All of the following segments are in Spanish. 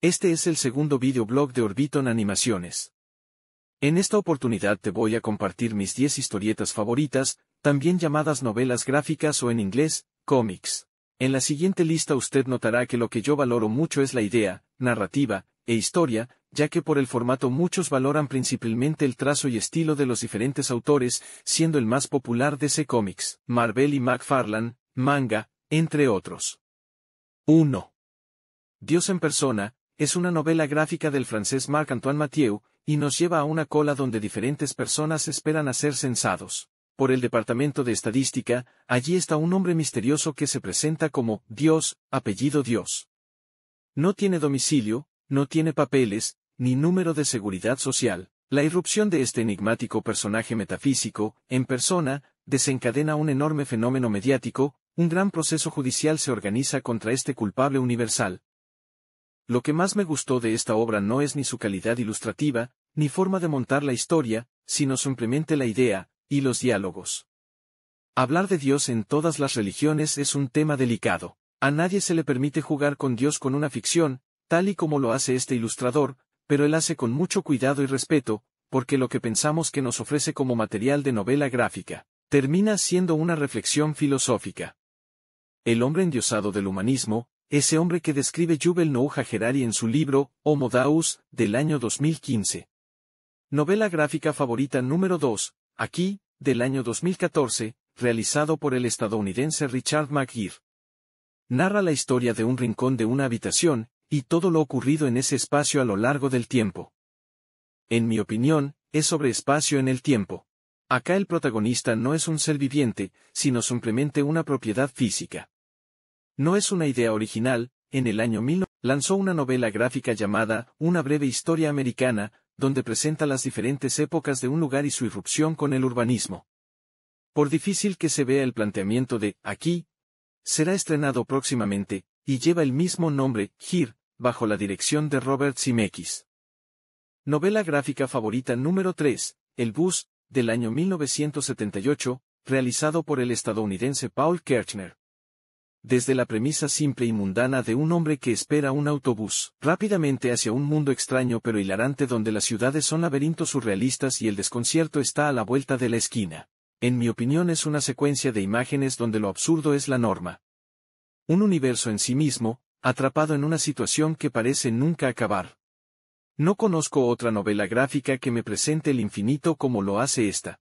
Este es el segundo videoblog de Orbiton Animaciones. En esta oportunidad te voy a compartir mis 10 historietas favoritas, también llamadas novelas gráficas o en inglés, cómics. En la siguiente lista usted notará que lo que yo valoro mucho es la idea, narrativa, e historia, ya que por el formato muchos valoran principalmente el trazo y estilo de los diferentes autores, siendo el más popular de ese cómics, Marvel y McFarlane, manga, entre otros. 1. Dios en persona, es una novela gráfica del francés Marc-Antoine Mathieu, y nos lleva a una cola donde diferentes personas esperan a ser censados. Por el Departamento de Estadística, allí está un hombre misterioso que se presenta como Dios, apellido Dios. No tiene domicilio, no tiene papeles, ni número de seguridad social. La irrupción de este enigmático personaje metafísico, en persona, desencadena un enorme fenómeno mediático, un gran proceso judicial se organiza contra este culpable universal, lo que más me gustó de esta obra no es ni su calidad ilustrativa, ni forma de montar la historia, sino simplemente la idea, y los diálogos. Hablar de Dios en todas las religiones es un tema delicado. A nadie se le permite jugar con Dios con una ficción, tal y como lo hace este ilustrador, pero él hace con mucho cuidado y respeto, porque lo que pensamos que nos ofrece como material de novela gráfica, termina siendo una reflexión filosófica. El hombre endiosado del humanismo, ese hombre que describe jubel Noah Gerari en su libro, Homo Daus, del año 2015. Novela gráfica favorita número 2, aquí, del año 2014, realizado por el estadounidense Richard McGear. Narra la historia de un rincón de una habitación, y todo lo ocurrido en ese espacio a lo largo del tiempo. En mi opinión, es sobre espacio en el tiempo. Acá el protagonista no es un ser viviente, sino simplemente una propiedad física. No es una idea original, en el año 1900 lanzó una novela gráfica llamada Una breve historia americana, donde presenta las diferentes épocas de un lugar y su irrupción con el urbanismo. Por difícil que se vea el planteamiento de Aquí, será estrenado próximamente, y lleva el mismo nombre, Here, bajo la dirección de Robert Zemeckis. Novela gráfica favorita número 3, El Bus, del año 1978, realizado por el estadounidense Paul Kirchner desde la premisa simple y mundana de un hombre que espera un autobús, rápidamente hacia un mundo extraño pero hilarante donde las ciudades son laberintos surrealistas y el desconcierto está a la vuelta de la esquina. En mi opinión es una secuencia de imágenes donde lo absurdo es la norma. Un universo en sí mismo, atrapado en una situación que parece nunca acabar. No conozco otra novela gráfica que me presente el infinito como lo hace esta.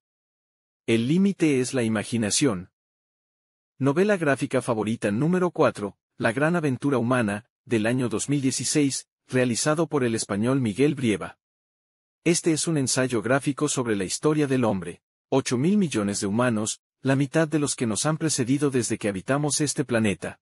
El límite es la imaginación, Novela gráfica favorita número 4, La Gran Aventura Humana, del año 2016, realizado por el español Miguel Brieva. Este es un ensayo gráfico sobre la historia del hombre. 8 mil millones de humanos, la mitad de los que nos han precedido desde que habitamos este planeta.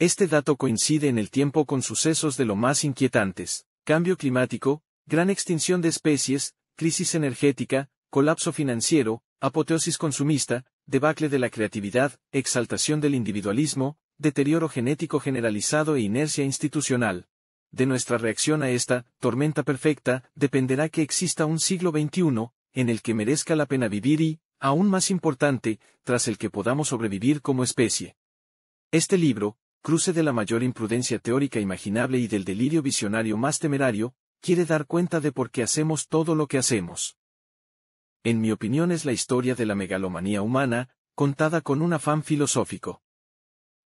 Este dato coincide en el tiempo con sucesos de lo más inquietantes, cambio climático, gran extinción de especies, crisis energética, colapso financiero, apoteosis consumista, debacle de la creatividad, exaltación del individualismo, deterioro genético generalizado e inercia institucional. De nuestra reacción a esta tormenta perfecta dependerá que exista un siglo XXI, en el que merezca la pena vivir y, aún más importante, tras el que podamos sobrevivir como especie. Este libro, cruce de la mayor imprudencia teórica imaginable y del delirio visionario más temerario, quiere dar cuenta de por qué hacemos todo lo que hacemos en mi opinión es la historia de la megalomanía humana, contada con un afán filosófico.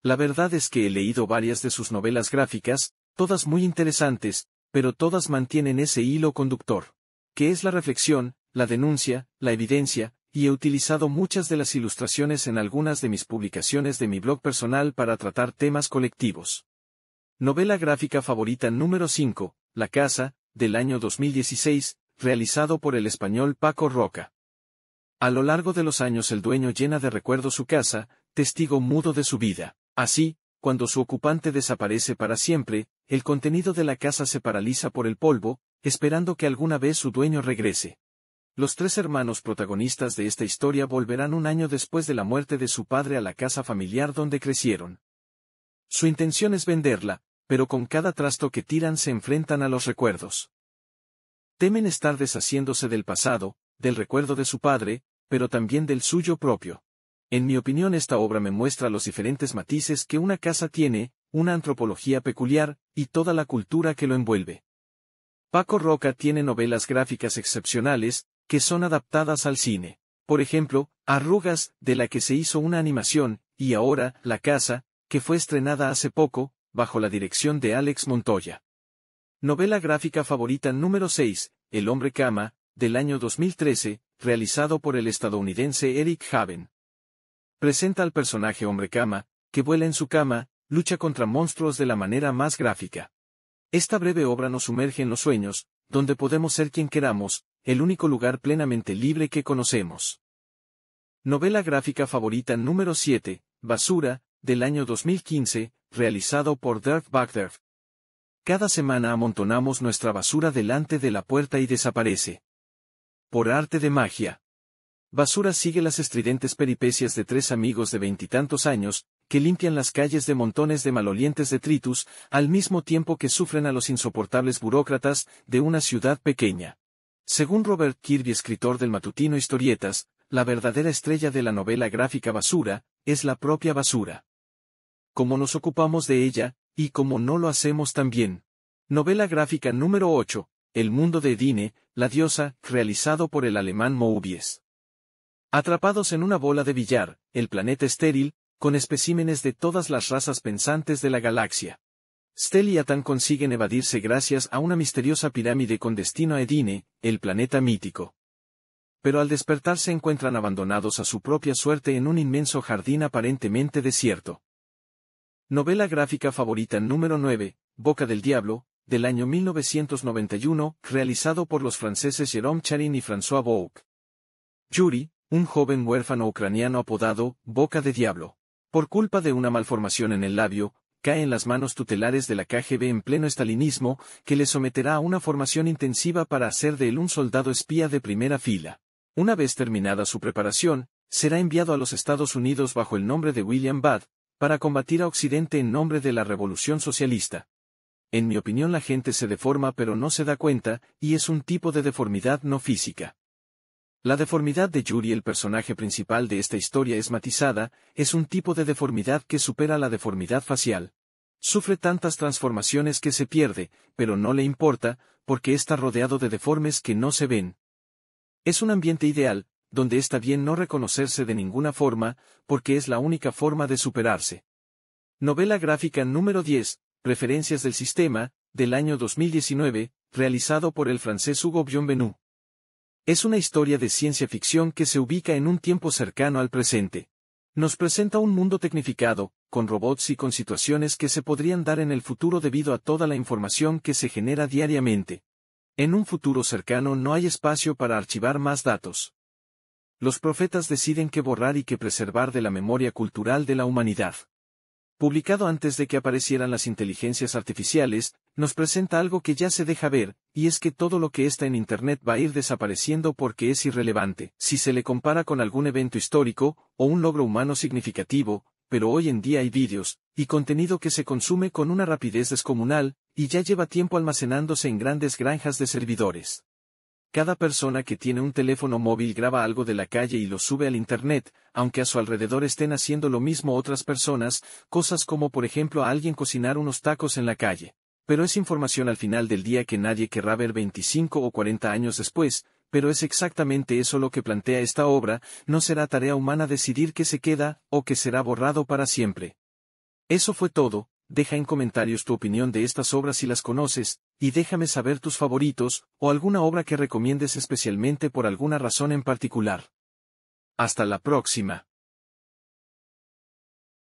La verdad es que he leído varias de sus novelas gráficas, todas muy interesantes, pero todas mantienen ese hilo conductor, que es la reflexión, la denuncia, la evidencia, y he utilizado muchas de las ilustraciones en algunas de mis publicaciones de mi blog personal para tratar temas colectivos. Novela gráfica favorita número 5, La Casa, del año 2016, realizado por el español Paco Roca. A lo largo de los años el dueño llena de recuerdos su casa, testigo mudo de su vida. Así, cuando su ocupante desaparece para siempre, el contenido de la casa se paraliza por el polvo, esperando que alguna vez su dueño regrese. Los tres hermanos protagonistas de esta historia volverán un año después de la muerte de su padre a la casa familiar donde crecieron. Su intención es venderla, pero con cada trasto que tiran se enfrentan a los recuerdos temen estar deshaciéndose del pasado, del recuerdo de su padre, pero también del suyo propio. En mi opinión esta obra me muestra los diferentes matices que una casa tiene, una antropología peculiar, y toda la cultura que lo envuelve. Paco Roca tiene novelas gráficas excepcionales, que son adaptadas al cine. Por ejemplo, Arrugas, de la que se hizo una animación, y ahora, La Casa, que fue estrenada hace poco, bajo la dirección de Alex Montoya. Novela gráfica favorita número 6, El hombre cama, del año 2013, realizado por el estadounidense Eric Haven. Presenta al personaje hombre cama, que vuela en su cama, lucha contra monstruos de la manera más gráfica. Esta breve obra nos sumerge en los sueños, donde podemos ser quien queramos, el único lugar plenamente libre que conocemos. Novela gráfica favorita número 7, Basura, del año 2015, realizado por Dirk Bagderf. Cada semana amontonamos nuestra basura delante de la puerta y desaparece. Por arte de magia. Basura sigue las estridentes peripecias de tres amigos de veintitantos años, que limpian las calles de montones de malolientes detritus, al mismo tiempo que sufren a los insoportables burócratas de una ciudad pequeña. Según Robert Kirby, escritor del matutino Historietas, la verdadera estrella de la novela gráfica basura, es la propia basura. Como nos ocupamos de ella, y como no lo hacemos también. Novela gráfica número 8, El mundo de Edine, la diosa, realizado por el alemán Moubies. Atrapados en una bola de billar, el planeta estéril, con especímenes de todas las razas pensantes de la galaxia. Stel y Atan consiguen evadirse gracias a una misteriosa pirámide con destino a Edine, el planeta mítico. Pero al despertar se encuentran abandonados a su propia suerte en un inmenso jardín aparentemente desierto. Novela gráfica favorita número 9, Boca del Diablo, del año 1991, realizado por los franceses Jérôme Charin y François Bouc. Yuri, un joven huérfano ucraniano apodado Boca de Diablo. Por culpa de una malformación en el labio, cae en las manos tutelares de la KGB en pleno estalinismo, que le someterá a una formación intensiva para hacer de él un soldado espía de primera fila. Una vez terminada su preparación, será enviado a los Estados Unidos bajo el nombre de William Bad, para combatir a Occidente en nombre de la revolución socialista. En mi opinión la gente se deforma pero no se da cuenta, y es un tipo de deformidad no física. La deformidad de Yuri, el personaje principal de esta historia, es matizada, es un tipo de deformidad que supera la deformidad facial. Sufre tantas transformaciones que se pierde, pero no le importa, porque está rodeado de deformes que no se ven. Es un ambiente ideal, donde está bien no reconocerse de ninguna forma, porque es la única forma de superarse. Novela gráfica número 10, Referencias del Sistema, del año 2019, realizado por el francés Hugo Bienvenu. Es una historia de ciencia ficción que se ubica en un tiempo cercano al presente. Nos presenta un mundo tecnificado, con robots y con situaciones que se podrían dar en el futuro debido a toda la información que se genera diariamente. En un futuro cercano no hay espacio para archivar más datos los profetas deciden qué borrar y qué preservar de la memoria cultural de la humanidad. Publicado antes de que aparecieran las inteligencias artificiales, nos presenta algo que ya se deja ver, y es que todo lo que está en Internet va a ir desapareciendo porque es irrelevante, si se le compara con algún evento histórico, o un logro humano significativo, pero hoy en día hay vídeos, y contenido que se consume con una rapidez descomunal, y ya lleva tiempo almacenándose en grandes granjas de servidores. Cada persona que tiene un teléfono móvil graba algo de la calle y lo sube al Internet, aunque a su alrededor estén haciendo lo mismo otras personas, cosas como por ejemplo a alguien cocinar unos tacos en la calle. Pero es información al final del día que nadie querrá ver 25 o 40 años después, pero es exactamente eso lo que plantea esta obra, no será tarea humana decidir qué se queda o qué será borrado para siempre. Eso fue todo, deja en comentarios tu opinión de estas obras si las conoces, y déjame saber tus favoritos, o alguna obra que recomiendes especialmente por alguna razón en particular. Hasta la próxima.